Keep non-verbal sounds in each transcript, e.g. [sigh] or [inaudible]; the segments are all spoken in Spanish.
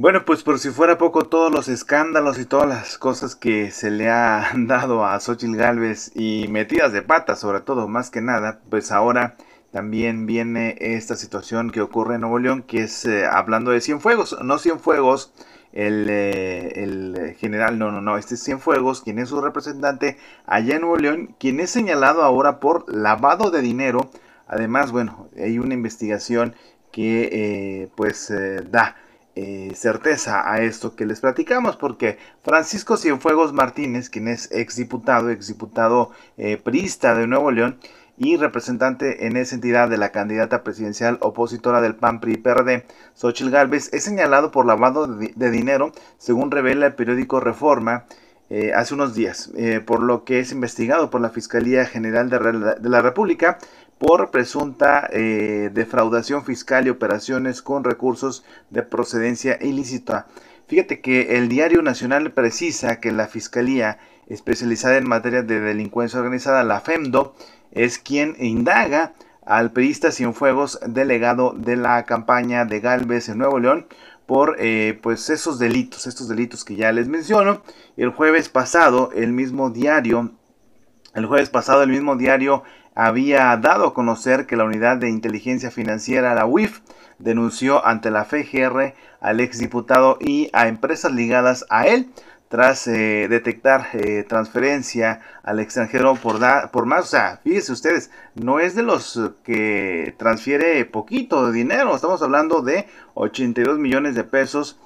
Bueno, pues por si fuera poco, todos los escándalos y todas las cosas que se le han [laughs] dado a Xochitl Galvez y metidas de pata, sobre todo, más que nada, pues ahora también viene esta situación que ocurre en Nuevo León, que es eh, hablando de Cienfuegos, no Cienfuegos, el, eh, el general, no, no, no, este es Cienfuegos, quien es su representante allá en Nuevo León, quien es señalado ahora por lavado de dinero. Además, bueno, hay una investigación que eh, pues da eh, certeza a esto que les platicamos, porque Francisco Cienfuegos Martínez, quien es exdiputado, exdiputado diputado eh, priista de Nuevo León y representante en esa entidad de la candidata presidencial opositora del PAN PRI PRD, Sochil Gálvez, es señalado por lavado de dinero, según revela el periódico Reforma, eh, hace unos días, eh, por lo que es investigado por la Fiscalía General de, la República por presunta eh, defraudación fiscal y operaciones con recursos de procedencia ilícita. Fíjate que el Diario Nacional precisa que la Fiscalía especializada en materia de delincuencia organizada, la FEMDO, es quien indaga al periodista Cienfuegos, delegado de la campaña de Galvez en Nuevo León, por eh, pues esos delitos, estos delitos que ya les menciono. El jueves pasado, el mismo diario, el jueves pasado, el mismo diario había dado a conocer que la unidad de inteligencia financiera, la UIF, denunció ante la FGR al exdiputado y a empresas ligadas a él tras eh, detectar eh, transferencia al extranjero por, por más. O sea, fíjense ustedes, no es de los que transfiere poquito de dinero, estamos hablando de 82 millones de pesos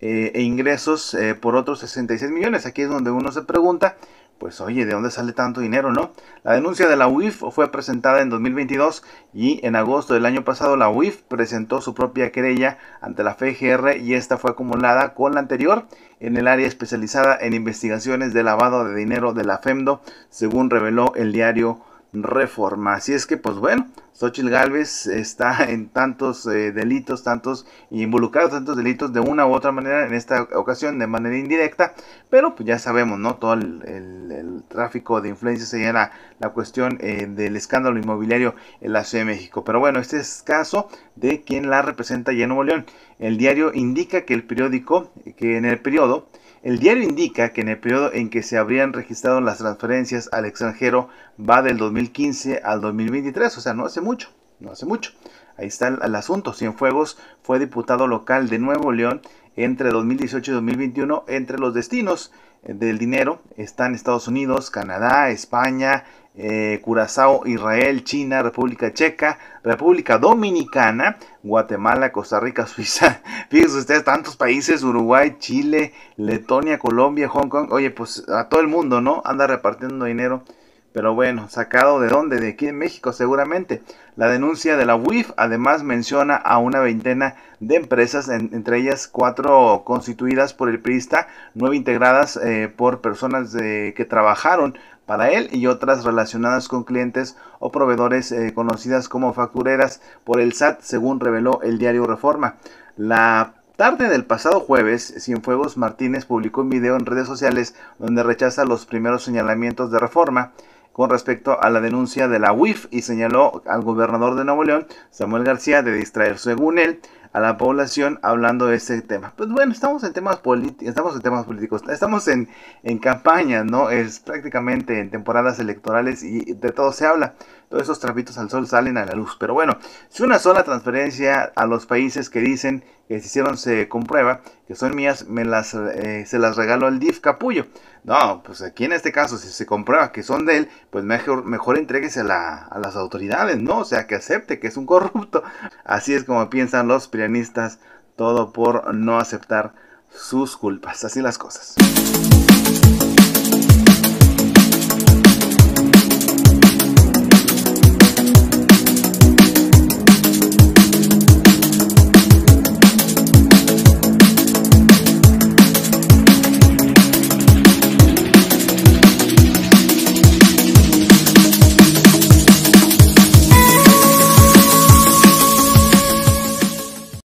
eh, e ingresos por otros 66 millones. Aquí es donde uno se pregunta, pues oye, ¿de dónde sale tanto dinero, no? La denuncia de la UIF fue presentada en 2022 y en agosto del año pasado la UIF presentó su propia querella ante la FGR y esta fue acumulada con la anterior en el área especializada en investigaciones de lavado de dinero de la FEMDO, según reveló el diario reforma. Así es que, pues bueno, Xochitl Galvez está en tantos eh, delitos, tantos involucrados, tantos delitos de una u otra manera, en esta ocasión de manera indirecta, pero pues ya sabemos, ¿no? Todo el, tráfico de influencias se la, la cuestión eh, del escándalo inmobiliario en la Ciudad de México. Pero bueno, este es caso de quien la representa ya en Nuevo León. El diario indica que el periódico, eh, que en el periodo, el diario indica que en el periodo en que se habrían registrado las transferencias al extranjero va del 2015 al 2023, o sea, no hace mucho, no hace mucho. Ahí está el, asunto. Cienfuegos fue diputado local de Nuevo León entre 2018 y 2021 entre los destinos eh, del dinero están Estados Unidos, Canadá, España, eh, Curazao, Israel, China, República Checa, República Dominicana, Guatemala, Costa Rica, [laughs] Suiza. Fíjense ustedes, tantos países, Uruguay, Chile, Letonia, Colombia, Hong Kong. Oye, pues a todo el mundo, ¿no? Anda repartiendo dinero pero bueno, sacado de dónde, de aquí en México seguramente. La denuncia de la UIF además menciona a una veintena de empresas, entre ellas cuatro constituidas por el PRISTA, nueve integradas eh, por personas que trabajaron para él y otras relacionadas con clientes o proveedores eh, conocidas como factureras por el SAT, según reveló el diario Reforma. La tarde del pasado jueves, Cienfuegos Martínez publicó un video en redes sociales donde rechaza los primeros señalamientos de reforma con respecto a la denuncia de la UIF y señaló al gobernador de Nuevo León, Samuel García, de distraer, según él, a la población hablando de ese tema. Pues bueno, estamos en temas políticos, estamos en temas políticos, estamos en, en campaña, ¿no? Es prácticamente en temporadas electorales y de todo se habla. Todos esos trapitos al sol salen a la luz. Pero bueno, si una sola transferencia a los países que dicen que se hicieron se comprueba que son mías, me las, eh, se las regaló el DIF capullo. No, pues aquí en este caso, si se comprueba que son de él, pues mejor, mejor entreguese a, las autoridades, ¿no? O sea, que acepte que es un [laughs] corrupto. Así es como piensan los pianistas, todo por no aceptar sus culpas. Así las cosas.